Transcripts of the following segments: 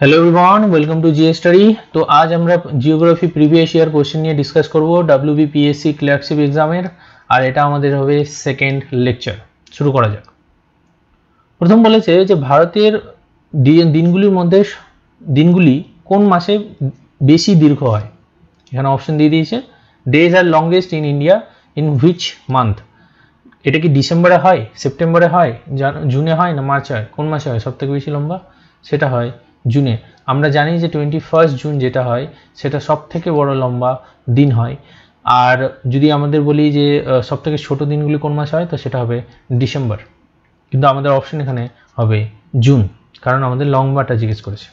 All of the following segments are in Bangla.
hello everyone welcome to GS study তো আজ আমরা জিওগ্রাফি প্রিভিয়াস ইয়ার কোশ্চেন নিয়ে ডিসকাস করব ডাব্লিউবিপিএসসি ক্লার্কশিপ এক্সামের আর এটা আমাদের হবে সেকেন্ড লেকচার শুরু করা যাক প্রথম বলেছে যে ভারতের দিনগুলির মধ্যে দিনগুলি কোন মাসে বেশি দীর্ঘ হয় এখানে অপশন দিয়ে দিয়েছে days are longest in India in which month এটা কি ডিসেম্বরে হয় সেপ্টেম্বরে হয় জুনে হয় না মার্চে হয় কোন মাসে হয় সবথেকে বেশি লম্বা সেটা হয় জুনে আমরা জানি যে টোয়েন্টি ফার্স্ট জুন যেটা হয় সেটা সব থেকে বড় লম্বা দিন হয় আর যদি আমাদের বলি যে সব থেকে ছোটো দিনগুলি কোন মাসে হয় তো সেটা হবে ডিসেম্বর কিন্তু আমাদের অপশন এখানে হবে জুন কারণ আমাদের লম্বাটা জিজ্ঞেস করেছে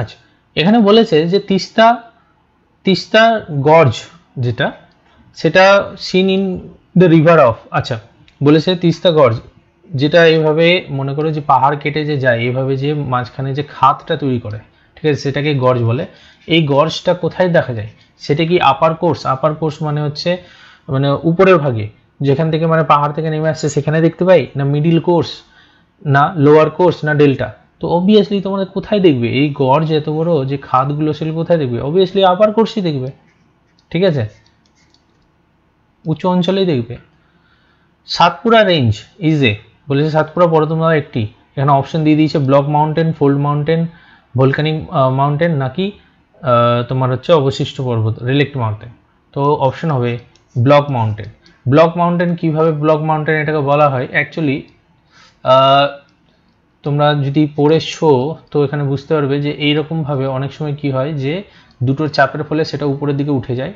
আচ্ছা এখানে বলেছে যে তিস্তা তিস্তা গর্জ যেটা সেটা seen in the river of আচ্ছা বলেছে তিস্তা গর্জ যেটা এইভাবে মনে করো যে পাহাড় কেটে যে যায় এইভাবে যে মাঝখানে যে খাতটা তৈরি করে ঠিক আছে সেটাকে গর্জ বলে এই গর্জটা কোথায় দেখা যায় সেটা কি আপার কোর্স আপার কোর্স মানে হচ্ছে মানে উপরের ভাগে যেখান থেকে মানে পাহাড় থেকে নেমে আসছে সেখানে দেখতে পাই না মিডিল কোর্স না লোয়ার কোর্স না ডেল্টা তো অবভিয়াসলি তোমরা কোথায় দেখবে এই গর্জ এত বড় যে খাদগুলো সেগুলো কোথায় দেখবে অবভিয়াসলি আপার কোর্সই দেখবে ঠিক আছে উচ্চ অঞ্চলেই দেখবে সাতপুরা রেঞ্জ ইজ এ বলেছে সাতপুরা পর্বতমালার একটি এখানে অপশন দিয়ে দিয়েছে block mountain fold mountain volcanic mountain নাকি তোমার হচ্ছে অবশিষ্ট পর্বত রিলেক্ট মাউন্টেন তো অপশন হবে ব্লক মাউন্টেন ব্লক মাউন্টেন কিভাবে ব্লক মাউন্টেন এটাকে বলা হয় অ্যাকচুয়ালি তোমরা যদি পড়ে শো তো এখানে বুঝতে পারবে যে এইরকমভাবে অনেক সময় কি হয় যে দুটোর চাপের ফলে সেটা উপরের দিকে উঠে যায়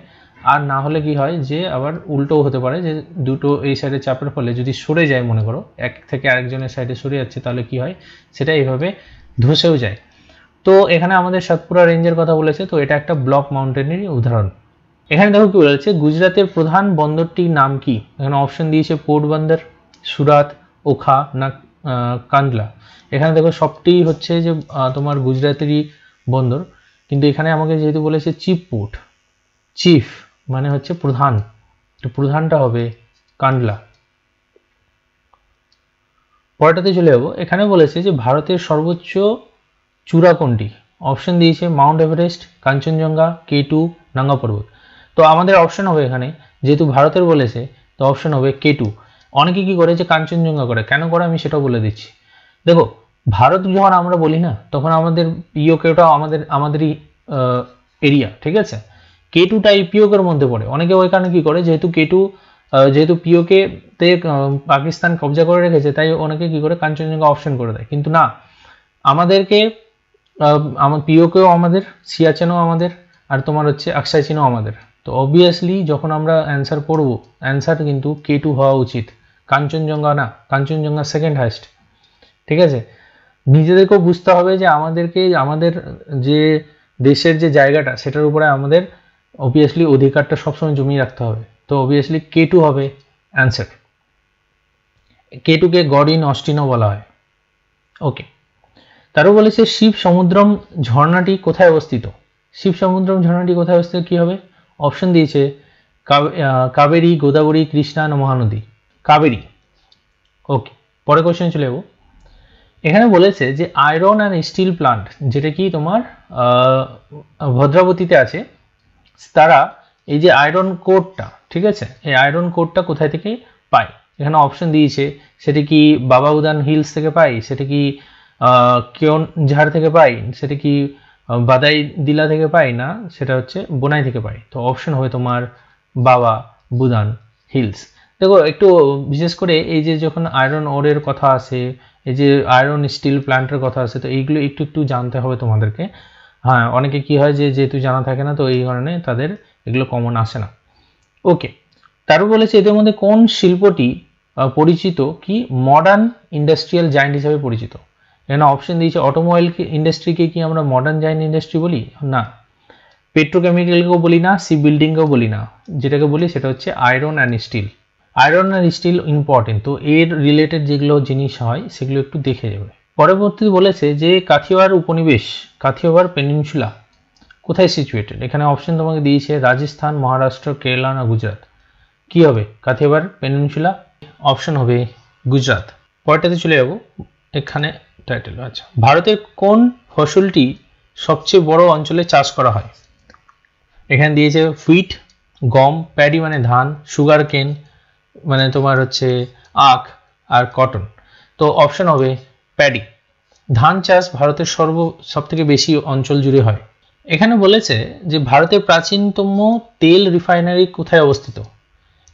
আর না হলে কি হয় যে আবার উল্টোও হতে পারে যে দুটো এই সাইডে চাপের ফলে যদি সরে যায় মনে করো এক থেকে আরেকজনের সাইডে সরে যাচ্ছে তাহলে কি হয় সেটা এইভাবে ধসেও যায় তো এখানে আমাদের সাতপুরা রেঞ্জের কথা বলেছে তো এটা একটা ব্লক মাউন্টেনের উদাহরণ এখানে দেখো কি বলেছে গুজরাতের প্রধান বন্দরটির নাম কি এখানে অপশন দিয়েছে পোর্ট বন্দর সুরাত ওখা না কান্দলা এখানে দেখো সবটি হচ্ছে যে তোমার গুজরাতেরই বন্দর কিন্তু এখানে আমাকে যেহেতু বলেছে চিপ পোর্ট চিফ মানে হচ্ছে প্রধান তো প্রধানটা হবে কান্ডলা পরেরটাতে চলে যাবো এখানে বলেছে যে ভারতের সর্বোচ্চ চূড়া কোনটি অপশন দিয়েছে Mount Everest Kanchenjunga K two Nanga Parbat তো আমাদের অপশন হবে এখানে যেহেতু ভারতের বলেছে তো অপশন হবে কে টু অনেকে কী করে যে কাঞ্চনজঙ্ঘা করে কেন করে আমি সেটা বলে দিচ্ছি দেখো ভারত যখন আমরা বলি না তখন আমাদের ইয়োকেটা আমাদের আমাদেরই এরিয়া ঠিক আছে কে টু এই পিওকের মধ্যে পড়ে অনেকে ওই কারণে কী করে যেহেতু কে টু যেহেতু পিওকে তে পাকিস্তান কবজা করে রেখেছে তাই অনেকে কী করে কাঞ্চনজঙ্ঘা অপশন করে দেয় কিন্তু না আমাদেরকে আমার পিওকেও আমাদের সিয়াচেনও আমাদের আর তোমার হচ্ছে আকসাই আমাদের তো অবভিয়াসলি যখন আমরা অ্যান্সার করব অ্যান্সার কিন্তু কে টু হওয়া উচিত কাঞ্চনজঙ্ঘা না কাঞ্চনজঙ্ঘা সেকেন্ড হাইস্ট ঠিক আছে নিজেদেরকেও বুঝতে হবে যে আমাদেরকে আমাদের যে দেশের যে জায়গাটা সেটার উপরে আমাদের অবভিয়াসলি অধিকারটা সবসময় জমিয়ে রাখতে হবে তো অবভিয়াসলি কে টু হবে অ্যান্সার কে টুকে গড ইন অস্টিনো বলা হয় ওকে তারও বলেছে শিব সমুদ্রম ঝর্ণাটি কোথায় অবস্থিত শিব সমুদ্রম ঝর্ণাটি কোথায় অবস্থিত কী হবে অপশন দিয়েছে কাবেরী গোদাবরী কৃষ্ণা মহানদী কাবেরী ওকে পরে কোশ্চেন চলে যাবো এখানে বলেছে যে আয়রন অ্যান্ড স্টিল প্লান্ট যেটা কি তোমার ভদ্রাবতীতে আছে তারা এই যে আয়রন কোডটা ঠিক আছে এই আয়রন কোডটা কোথায় থেকে পায় এখানে অপশন দিয়েছে সেটি কি বাবা উদান হিলস থেকে পাই সেটি কি কেউন ঝাড় থেকে পাই সেটি কি বাদাই দিলা থেকে পাই না সেটা হচ্ছে বোনাই থেকে পাই তো অপশন হয় তোমার বাবা বুদান হিলস দেখো একটু বিশেষ করে এই যে যখন আয়রন ওরের কথা আছে এই যে আয়রন স্টিল প্ল্যান্টের কথা আছে তো এইগুলো একটু একটু জানতে হবে তোমাদেরকে হ্যাঁ অনেকে কি হয় যে যেহেতু জানা থাকে না তো এই কারণে তাদের এগুলো কমন আসে না ওকে তারপর বলেছে এদের মধ্যে কোন শিল্পটি পরিচিত কি মডার্ন ইন্ডাস্ট্রিয়াল জায়েন্ট হিসাবে পরিচিত এখানে অপশন দিয়েছে অটোমোবাইল ইন্ডাস্ট্রিকে কি আমরা মডার্ন জায়েন্ট ইন্ডাস্ট্রি বলি না পেট্রোকেমিক্যালকেও বলি না সি বিল্ডিংকেও বলি না যেটাকে বলি সেটা হচ্ছে iron and steel iron and steel important তো এর রিলেটেড যেগুলো জিনিস হয় সেগুলো একটু দেখে যাবে পরবর্তীতে বলেছে যে কাথিয়ার উপনিবেশ কাথিয়ার পেনিনসুলা কোথায় সিচুয়েটেড এখানে অপশন তোমাকে দিয়েছে রাজস্থান মহারাষ্ট্র কেরালা না গুজরাট কি হবে কাথিয়ার পেনিনসুলা অপশন হবে গুজরাট পরেরটাতে চলে যাব এখানে টাইটেল আচ্ছা ভারতের কোন ফসলটি সবচেয়ে বড় অঞ্চলে চাষ করা হয় এখানে দিয়েছে হুইট গম প্যাডি মানে ধান সুগার কেন মানে তোমার হচ্ছে আখ আর কটন তো অপশন হবে প্যাডি ধান চাষ ভারতের সর্ব সব থেকে বেশি অঞ্চল জুড়ে হয় এখানে বলেছে যে ভারতের প্রাচীনতম তেল রিফাইনারি কোথায় অবস্থিত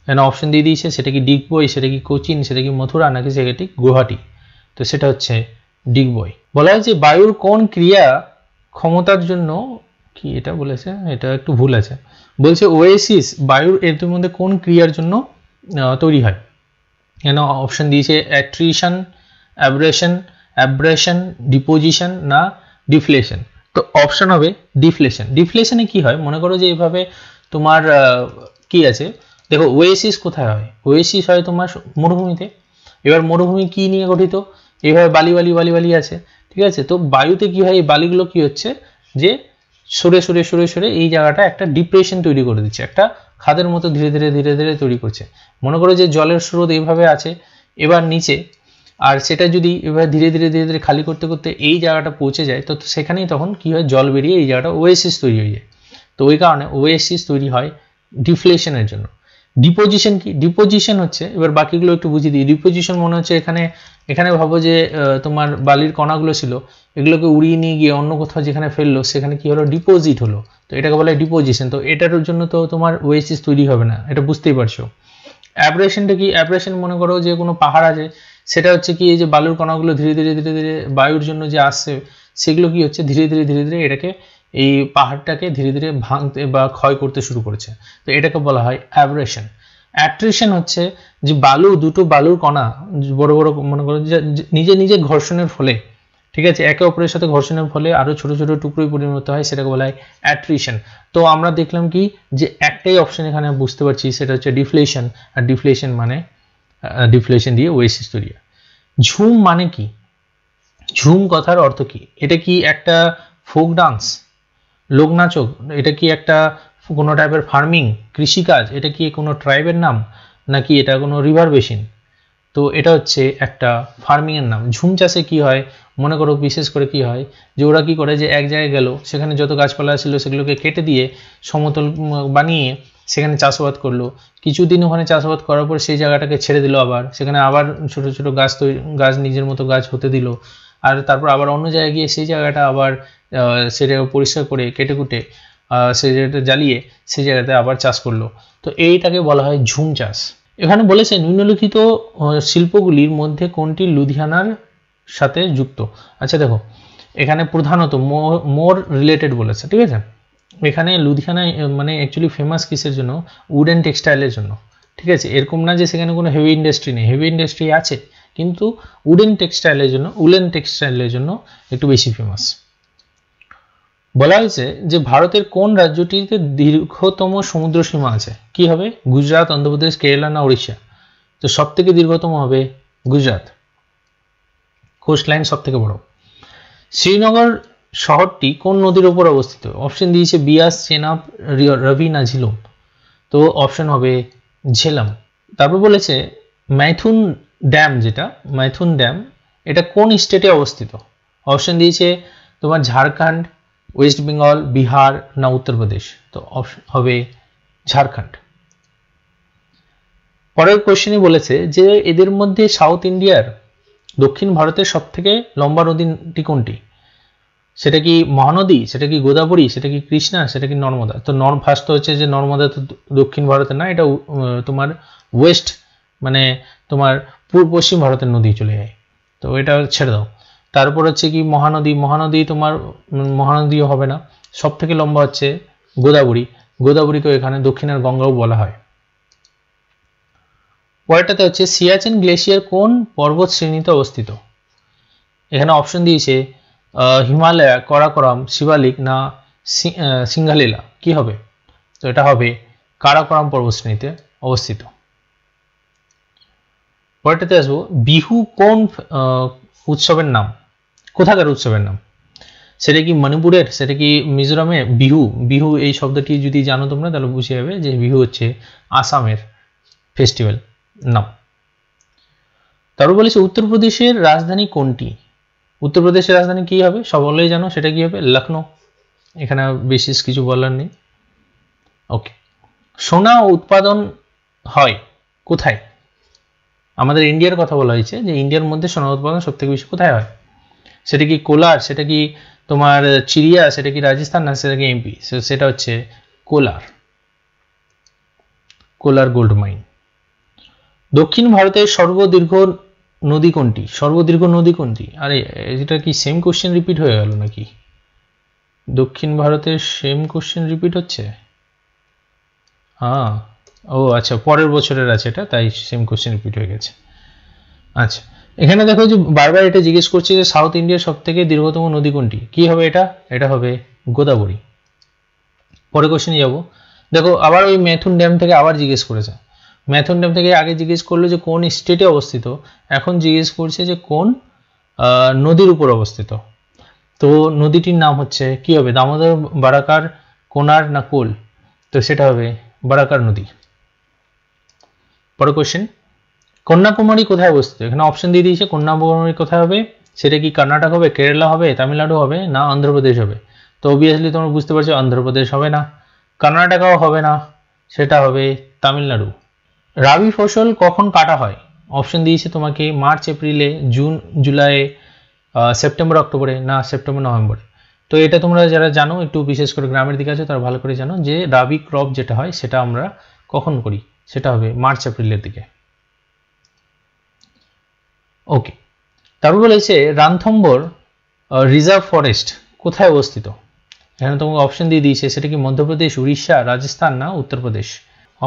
এখানে অপশন দিয়ে দিয়েছে সেটা কি ডিগবই সেটা কি কোচিন সেটা কি মথুরা নাকি সেটি গুয়াহাটি তো সেটা হচ্ছে ডিগবই বলা হয়েছে বায়ুর কোন ক্রিয়া ক্ষমতার জন্য কি এটা বলেছে এটা একটু ভুল আছে বলছে ওয়েসিস বায়ুর এর মধ্যে কোন ক্রিয়ার জন্য তৈরি হয় এখানে অপশন দিয়েছে অ্যাট্রিশন অ্যাব্রেশন অ্যাব্রেশন ডিপোজিশন না ডিফ্লেশন তো অপশন হবে ডিফ্লেশন ডিফ্লেশনে কি হয় মনে করো যে এইভাবে তোমার কি আছে দেখো ওয়েসিস কোথায় হয় ওয়েসিস হয় তোমার মরুভূমিতে এবার মরুভূমি কি নিয়ে গঠিত এইভাবে বালি বালি বালি বালি আছে ঠিক আছে তো বায়ুতে কি হয় এই বালিগুলো কি হচ্ছে যে সরে সরে সরে সরে এই জায়গাটা একটা ডিপ্রেশন তৈরি করে দিচ্ছে একটা খাদের মতো ধীরে ধীরে ধীরে ধীরে তৈরি করছে মনে করো যে জলের স্রোত এইভাবে আছে এবার নিচে আর সেটা যদি এবার ধীরে ধীরে ধীরে ধীরে খালি করতে করতে এই জায়গাটা পৌঁছে যায় তো সেখানেই তখন কী হয় জল বেরিয়ে এই জায়গাটা ওয়েসিস তৈরি হয়ে যায় তো ওই কারণে ওয়েসিস তৈরি হয় ডিফ্লেশনের জন্য ডিপোজিশন কি ডিপোজিশন হচ্ছে এবার বাকিগুলো একটু বুঝিয়ে দিই ডিপোজিশন মনে হচ্ছে এখানে এখানে ভাবো যে তোমার বালির কণাগুলো ছিল এগুলোকে উড়িয়ে নিয়ে গিয়ে অন্য কোথাও যেখানে ফেললো সেখানে কি হলো ডিপোজিট হলো তো এটাকে বলে ডিপোজিশন তো এটার জন্য তো তোমার ওয়েসিস তৈরি হবে না এটা বুঝতেই পারছো অ্যাব্রেশনটা কি অ্যাব্রেশন মনে করো যে কোনো পাহাড় আছে সেটা হচ্ছে কি এই যে বালুর কণাগুলো ধীরে ধীরে ধীরে ধীরে বায়ুর জন্য যে আসছে সেগুলো কি হচ্ছে ধীরে ধীরে ধীরে ধীরে এটাকে এই পাহাড়টাকে ধীরে ধীরে ভাঙতে বা ক্ষয় করতে শুরু করেছে তো এটাকে বলা হয় অ্যাবরেশন অ্যাট্রিশন হচ্ছে যে বালু দুটো বালুর কণা বড় বড় মনে করো নিজে নিজে ঘর্ষণের ফলে ঠিক আছে একে অপরের সাথে ঘর্ষণের ফলে আরও ছোট ছোট টুকরোই পরিণত হয় সেটাকে বলা হয় অ্যাট্রিশন তো আমরা দেখলাম কি যে একটাই অপশন এখানে বুঝতে পারছি সেটা হচ্ছে ডিফ্লেশন আর ডিফ্লেশন মানে ডিফ্লেশন দিয়ে ওয়েস্ট তৈরি ঝুম মানে কি ঝুম কথার অর্থ কি এটা কি একটা ফোক ডান্স লোকনাচক এটা কি একটা কোনো টাইপের ফার্মিং কৃষিকাজ এটা কি কোনো ট্রাইবের নাম নাকি এটা কোনো রিভার বেসিন তো এটা হচ্ছে একটা ফার্মিংয়ের নাম ঝুম চাষে কি হয় মনে করো বিশেষ করে কি হয় যে ওরা কি করে যে এক জায়গায় গেল সেখানে যত গাছপালা ছিল সেগুলোকে কেটে দিয়ে সমতল বানিয়ে সেখানে চাষাবাদ করলো কিছুদিন ওখানে চাষাবাদ করার পর সেই জায়গাটাকে ছেড়ে দিল আবার সেখানে আবার ছোট ছোট গাছ তৈরি গাছ নিজের মতো গাছ হতে দিল আর তারপর আবার অন্য জায়গায় গিয়ে সেই জায়গাটা আবার সেটা পরিষ্কার করে কেটে কুটে সেই জায়গাটা জ্বালিয়ে সেই জায়গাতে আবার চাষ করলো তো এইটাকে বলা হয় ঝুম চাষ এখানে বলেছে নিম্নলিখিত শিল্পগুলির মধ্যে কোনটি লুধিয়ানার সাথে যুক্ত আচ্ছা দেখো এখানে প্রধানত মোর রিলেটেড বলেছে ঠিক আছে এখানে লুধিয়ানা মানে অ্যাকচুয়ালি ফেমাস কিসের জন্য উড অ্যান্ড টেক্সটাইলের জন্য ঠিক আছে এরকম না যে সেখানে কোনো হেভি ইন্ডাস্ট্রি নেই হেভি ইন্ডাস্ট্রি আছে কিন্তু উডেন টেক্সটাইলের জন্য অ্যান্ড টেক্সটাইলের জন্য একটু বেশি ফেমাস বলা হয়েছে যে ভারতের কোন রাজ্যটিতে দীর্ঘতম সমুদ্র সীমা আছে কি হবে গুজরাট অন্ধ্রপ্রদেশ কেরালা না উড়িষ্যা তো সব থেকে দীর্ঘতম হবে গুজরাট কোস্ট লাইন সব থেকে বড় শ্রীনগর শহরটি কোন নদীর উপর অবস্থিত অপশন দিয়েছে বিয়াস চেনাব রবি না ঝিলম তো অপশন হবে ঝেলাম তারপর বলেছে ম্যাথুন ড্যাম যেটা ম্যাথুন ড্যাম এটা কোন স্টেটে অবস্থিত অপশন দিয়েছে তোমার ঝাড়খণ্ড ওয়েস্ট বেঙ্গল বিহার না উত্তরপ্রদেশ তো অপশন হবে ঝাড়খণ্ড পরের কোশ্চেনে বলেছে যে এদের মধ্যে সাউথ ইন্ডিয়ার দক্ষিণ ভারতের সবথেকে লম্বা নদীটি কোনটি সেটা কি মহানদী সেটা কি গোদাবরী সেটা কি কৃষ্ণা সেটা কি নর্মদা তো নর্ম ফার্স্ট তো হচ্ছে যে নর্মদা তো দক্ষিণ ভারতে না এটা তোমার ওয়েস্ট মানে তোমার পূর্ব পশ্চিম ভারতের নদী চলে যায় তো এটা ছেড়ে দাও তারপর হচ্ছে কি মহানদী মহানদী তোমার মহানদীও হবে না সব থেকে লম্বা হচ্ছে গোদাবরী গোদাবরীকে এখানে দক্ষিণের গঙ্গাও বলা হয় পরেরটাতে হচ্ছে সিয়াচেন গ্লেশিয়ার কোন পর্বত শ্রেণীতে অবস্থিত এখানে অপশন দিয়েছে হিমালয়া কারাকোরাম শিবালিক না সিংহালীলা কি হবে তো এটা হবে কারাকরম পর্বতশ্রেণীতে অবস্থিত পরেরটাতে আসবো বিহু কোন উৎসবের নাম কোথাকার উৎসবের নাম সেটা কি মণিপুরের সেটা কি মিজোরামে বিহু বিহু এই শব্দটি যদি জানো তোমরা তাহলে বুঝে যাবে যে বিহু হচ্ছে আসামের ফেস্টিভ্যাল নাম তারপর বলেছে উত্তরপ্রদেশের রাজধানী কোনটি উত্তরপ্রদেশের রাজধানী কি হবে সকলেই জানো সেটা কি হবে লখনৌ এখানে বিশেষ কিছু বলার নেই ওকে সোনা উৎপাদন হয় কোথায় আমাদের ইন্ডিয়ার কথা বলা হয়েছে যে ইন্ডিয়ার মধ্যে সোনা উৎপাদন সবথেকে বেশি কোথায় হয় সেটা কি কোলার সেটা কি তোমার চিরিয়া সেটা কি রাজস্থান না সেটা কি এমপি সেটা হচ্ছে কোলার কোলার গোল্ড মাইন দক্ষিণ ভারতের সর্বদীর্ঘ নদী কোনটি সর্বদীর্ঘ নদী কোনটি আরে এটা কি সেম কোশ্চেন রিপিট হয়ে গেল নাকি দক্ষিণ ভারতের সেম কোশ্চেন রিপিট হচ্ছে হ্যাঁ ও আচ্ছা পরের বছরের আছে এটা তাই সেম কোশ্চেন রিপিট হয়ে গেছে আচ্ছা এখানে দেখো যে বারবার এটা জিজ্ঞেস করছে যে সাউথ ইন্ডিয়ার সব থেকে দীর্ঘতম নদী কোনটি কি হবে এটা এটা হবে গোদাবরী পরে কোশ্চেনে যাবো দেখো আবার ওই মেথুন ড্যাম থেকে আবার জিজ্ঞেস করেছে ম্যাথন ড্যাম থেকে আগে জিজ্ঞেস করলো যে কোন স্টেটে অবস্থিত এখন জিজ্ঞেস করছে যে কোন নদীর উপর অবস্থিত তো নদীটির নাম হচ্ছে কি হবে দামোদর বারাকার কোনার না কোল তো সেটা হবে বারাকার নদী পরের কোশ্চেন কন্যাকুমারী কোথায় অবস্থিত এখানে অপশন দিয়ে দিয়েছে কন্যাকুমারী কোথায় হবে সেটা কি কর্ণাটক হবে কেরালা হবে তামিলনাড়ু হবে না অন্ধ্রপ্রদেশ হবে তো অবভিয়াসলি তোমরা বুঝতে পারছো অন্ধ্রপ্রদেশ হবে না কর্ণাটকাও হবে না সেটা হবে তামিলনাড়ু রাবি ফসল কখন কাটা হয় অপশন দিয়েছে তোমাকে মার্চ এপ্রিলে জুন জুলাই সেপ্টেম্বর অক্টোবরে না সেপ্টেম্বর নভেম্বরে তো এটা তোমরা যারা জানো একটু বিশেষ করে গ্রামের দিকে আছে তারা ভালো করে জানো যে রাবি ক্রপ যেটা হয় সেটা আমরা কখন করি সেটা হবে মার্চ এপ্রিলের দিকে ওকে তারপর বলেছে রানথম্বর রিজার্ভ ফরেস্ট কোথায় অবস্থিত এখানে তোমাকে অপশন দিয়ে দিয়েছে সেটা কি মধ্যপ্রদেশ উড়িষ্যা রাজস্থান না উত্তরপ্রদেশ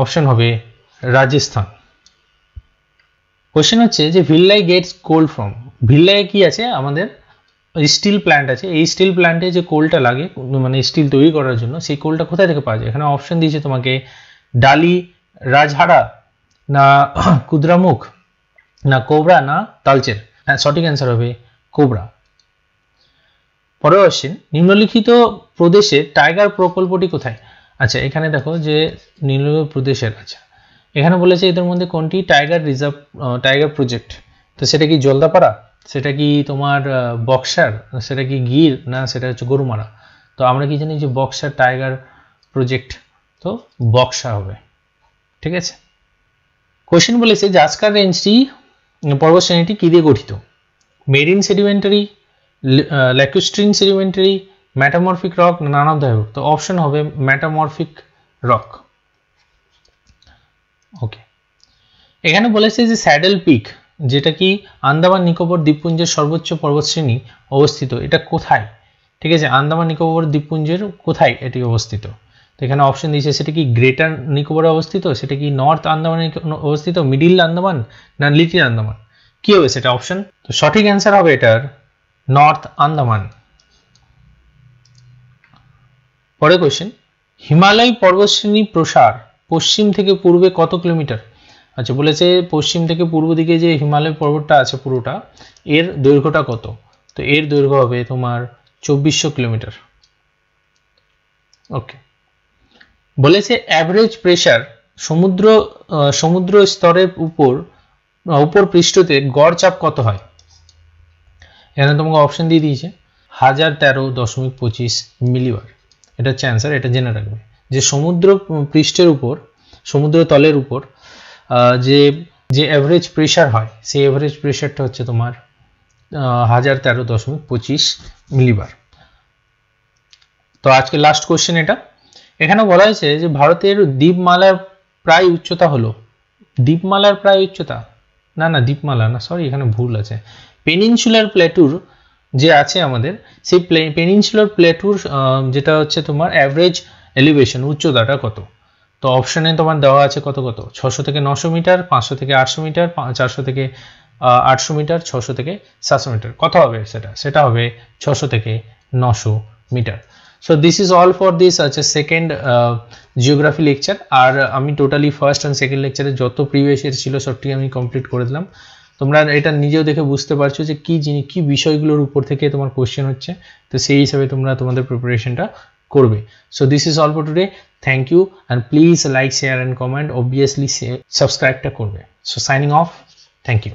অপশন হবে রাজস্থান কোয়েশ্চেন হচ্ছে যে ভিল্লাই গেটস কোল ফ্রম ভিল্লায় কি আছে আমাদের স্টিল প্ল্যান্ট আছে এই স্টিল প্ল্যান্টে যে কোলটা লাগে মানে স্টিল তৈরি করার জন্য সেই কোলটা কোথায় থেকে পাওয়া যায় এখানে অপশন দিয়েছে তোমাকে ডালি রাজহারা না কুদ্রামুখ না কোবরা না তালচের হ্যাঁ সঠিক অ্যান্সার হবে কোবরা পরে আসছেন নিম্নলিখিত প্রদেশে টাইগার প্রকল্পটি কোথায় আচ্ছা এখানে দেখো যে নিম্নলিখিত প্রদেশের আচ্ছা এখানে বলেছে এদের মধ্যে কোনটি টাইগার রিজার্ভ টাইগার প্রজেক্ট তো সেটা কি জলদাপাড়া সেটা কি তোমার বক্সার সেটা কি গির না সেটা হচ্ছে গরুমারা তো আমরা কি জানি যে বক্সার টাইগার প্রজেক্ট তো বক্সা হবে ঠিক আছে কোশ্চেন বলেছে জাস্কার রেঞ্জটি পর্বত শ্রেণীটি কী দিয়ে গঠিত marine sedimentary lacustrine sedimentary metamorphic rock নানান অধ্যায় তো অপশন হবে ম্যাটামরফিক রক ওকে এখানে বলেছে যে স্যাডেল পিক যেটা কি আন্দামান নিকোবর দ্বীপপুঞ্জের সর্বোচ্চ পর্বতশ্রেণী অবস্থিত এটা কোথায় ঠিক আছে আন্দামান নিকোবর দ্বীপপুঞ্জের কোথায় এটি অবস্থিত তো এখানে অপশন দিয়েছে সেটা কি গ্রেটার নিকোবরে অবস্থিত সেটা কি নর্থ আন্দামান অবস্থিত মিডিল আন্দামান না লিটিল আন্দামান কি হবে সেটা অপশন তো সঠিক অ্যান্সার হবে এটার নর্থ আন্দামান পরে কোয়েশ্চেন হিমালয় পর্বতশ্রেণী প্রসার পশ্চিম থেকে পূর্বে কত কিলোমিটার আচ্ছা বলেছে পশ্চিম থেকে পূর্ব দিকে যে হিমালয় পর্বতটা আছে পুরোটা এর দৈর্ঘ্যটা কত তো এর দৈর্ঘ্য হবে তোমার চব্বিশশো কিলোমিটার ওকে বলেছে অ্যাভারেজ প্রেশার সমুদ্র সমুদ্র স্তরের উপর উপর পৃষ্ঠতে গড় চাপ কত হয় এখানে তোমাকে অপশন দিয়ে দিয়েছে হাজার তেরো দশমিক পঁচিশ মিলিবার এটা চ্যান্সার এটা জেনে রাখবে যে সমুদ্র পৃষ্ঠের উপর সমুদ্র তলের উপর যে যে অ্যাভারেজ প্রেশার হয় সেই অ্যাভারেজ প্রেশারটা হচ্ছে তোমার হাজার তেরো দশমিক পঁচিশ মিলিবার তো আজকে লাস্ট কোশ্চেন এটা এখানে বলা হয়েছে যে ভারতের দ্বীপমালার প্রায় উচ্চতা হলো দ্বীপমালার প্রায় উচ্চতা না না দ্বীপমালা না সরি এখানে ভুল আছে পেনিনসুলার প্লেটুর যে আছে আমাদের সেই পেনিনসুলার প্লেটুর যেটা হচ্ছে তোমার অ্যাভারেজ এলিভেশন উচ্চতাটা কত তো অপশানে তোমার দেওয়া আছে কত কত ছশো থেকে নশো মিটার পাঁচশো থেকে আটশো মিটার চারশো থেকে আটশো মিটার ছশো থেকে সাতশো মিটার কত হবে সেটা সেটা হবে ছশো থেকে নশো metre so this is all for this আছে সেকেন্ড জিওগ্রাফি লেকচার আর আমি টোটালি ফার্স্ট অ্যান্ড সেকেন্ড লেকচারে যত প্রিভিয়াস ইয়ার ছিল সবটি আমি কমপ্লিট করে দিলাম তোমরা এটা নিজেও দেখে বুঝতে পারছো যে কী জিনিস কী বিষয়গুলোর উপর থেকে তোমার কোশ্চেন হচ্ছে তো সেই হিসাবে তোমরা তোমাদের প্রিপারেশনটা করবে so this is all for today thank you and please like share and comment obviously সাবস্ক্রাইবটা করবে so signing off thank you